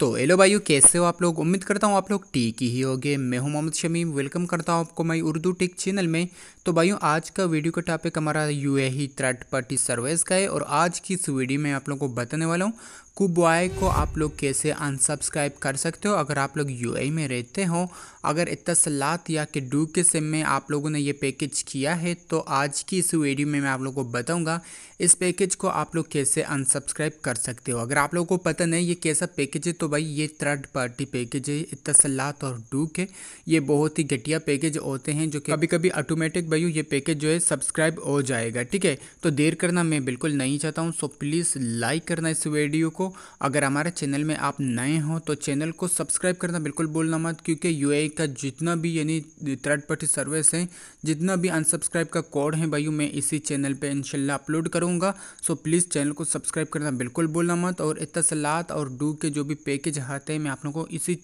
तो हेलो भाइयों कैसे हो आप लोग उम्मीद करता हूँ आप लोग ठीक ही होगे मैं हूँ मोहम्मद शमीम वेलकम करता हूँ आपको मैं उर्दू टिक चैनल में तो भाइयों आज का वीडियो का टॉपिक हमारा U A third party service का है और आज की इस वीडियो में आप लोग को बताने वाला हूँ कुबॉय को आप लोग कैसे अनसब्सक्राइब कर सकते हो अगर आप लोग यू e में रहते हो अगर इतसलात या कि डू के सिम में आप लोगों ने ये पैकेज किया है तो आज की इस वीडियो में मैं आप लोगों को बताऊंगा इस पैकेज को आप लोग कैसे अनसब्सक्राइब कर सकते हो अगर आप लोगों को पता नहीं ये कैसा पैकेज है तो तो भाई ये थर्ड पार्टी पैकेज है तसल्लात और डूक है ये बहुत ही घटिया पैकेज होते हैं जो कि कभी कभी ऑटोमेटिक भाई ये पैकेज जो है सब्सक्राइब हो जाएगा ठीक है तो देर करना मैं बिल्कुल नहीं चाहता हूँ सो प्लीज़ लाइक करना इस वीडियो को अगर हमारे चैनल में आप नए हो तो चैनल को सब्सक्राइब करना बिल्कुल बोलना मत क्योंकि यू का जितना भी यानी थर्ड पार्टी सर्विस है जितना भी अनसब्सक्राइब का कोड है भाई मैं इसी चैनल पर इनशाला अपलोड करूँगा सो प्लीज़ चैनल को सब्सक्राइब करना बिल्कुल बोलना मत और इतसलात और डू के जो भी पैकेज लेके जाते हैं मैं आप लोगों को इसी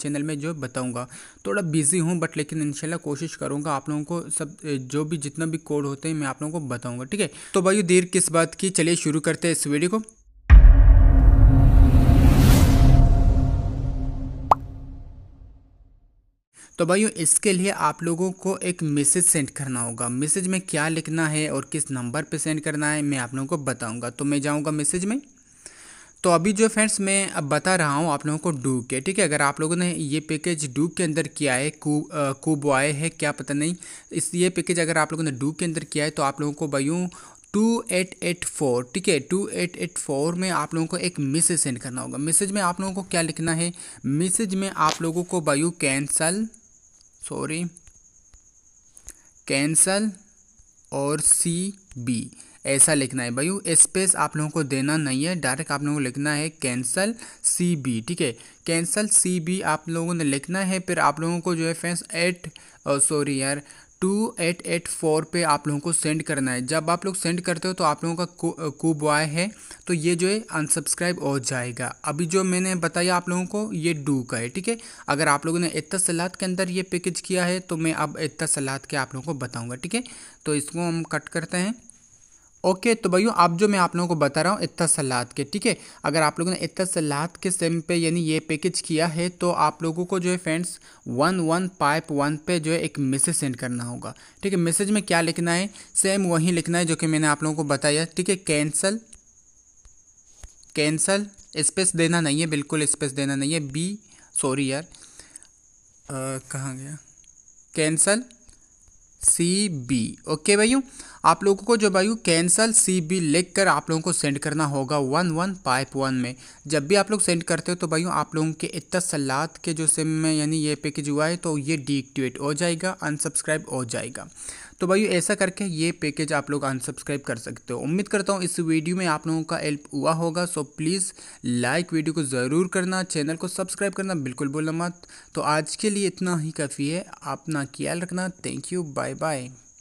चैनल में जो बताऊंगा थोड़ा बिजी हूँ बट लेकिन इंशाल्लाह कोशिश करूँगा आप लोगों को सब जो भी जितना भी कोड होते हैं मैं आप लोगों को बताऊँगा ठीक है तो भाई देर किस बात की चलिए शुरू करते हैं इस वीडियो को तो भाई इसके लिए आप लोगों को एक मैसेज सेंड करना होगा मैसेज में क्या लिखना है और किस नंबर पे सेंड करना है मैं आप लोगों को बताऊंगा तो मैं जाऊंगा मैसेज में तो अभी जो फ्रेंड्स मैं अब बता रहा हूँ आप लोगों को डूब के ठीक है अगर आप लोगों ने ये पैकेज डूब के अंदर किया है कूब आए है क्या पता नहीं इस ये पैकेज अगर आप लोगों ने डूब के अंदर किया है तो आप लोगों को भाइयों टू एट एट फोर ठीक है टू एट एट फोर में आप लोगों को एक मैसेज सेंड करना होगा मैसेज में आप लोगों को क्या लिखना है मैसेज में आप लोगों को बायू कैंसल सॉरी कैंसल और सी बी ऐसा लिखना है भाई स्पेस आप लोगों को देना नहीं है डायरेक्ट आप लोगों को लिखना है कैंसल सी बी ठीक है कैंसल सी बी आप लोगों ने लिखना है फिर आप लोगों को जो है फ्रेंड्स एट सॉरी यार टू एट एट फोर पर आप लोगों को सेंड करना है जब आप लोग सेंड करते हो तो आप लोगों का कू बॉय है तो ये जो है अनसब्सक्राइब हो जाएगा अभी जो मैंने बताया आप लोगों को ये डू का है ठीक है अगर आप लोगों ने इतना सलाद के अंदर ये पैकेज किया है तो मैं अब इतना सलाद के आप लोगों को बताऊँगा ठीक है तो इसको हम कट करते हैं ओके तो भैया आप जो मैं आप लोगों को बता रहा हूँ इतना सलाद के ठीक है अगर आप लोगों ने इतना सलाद के सिम पे यानी ये पैकेज किया है तो आप लोगों को जो है friends one one five one पे जो है एक मैसेज सेंड करना होगा ठीक है मैसेज में क्या लिखना है सेम वही लिखना है जो कि मैंने आप लोगों को बताया ठीक है कैंसल कैंसल स्पेस देना नहीं है बिल्कुल स्पेस देना नहीं है बी सॉरी यार कहाँ गया कैंसल सी बी ओके भाई आप लोगों को जो भाई कैंसल सी बी लिख कर आप लोगों को सेंड करना होगा वन वन पाइप वन में जब भी आप लोग सेंड करते हो तो भाई आप लोगों के इतसलात के जो सिम में यानी ये पैकेज हुआ है तो ये डीएक्टिवेट हो जाएगा अनसब्सक्राइब हो जाएगा तो भाई ऐसा करके ये पैकेज आप लोग अनसब्सक्राइब कर सकते हो उम्मीद करता हूँ इस वीडियो में आप लोगों का हेल्प हुआ होगा सो प्लीज़ लाइक वीडियो को ज़रूर करना चैनल को सब्सक्राइब करना बिल्कुल बोलना मत तो आज के लिए इतना ही काफ़ी है अपना ख्याल रखना थैंक यू बाय बाय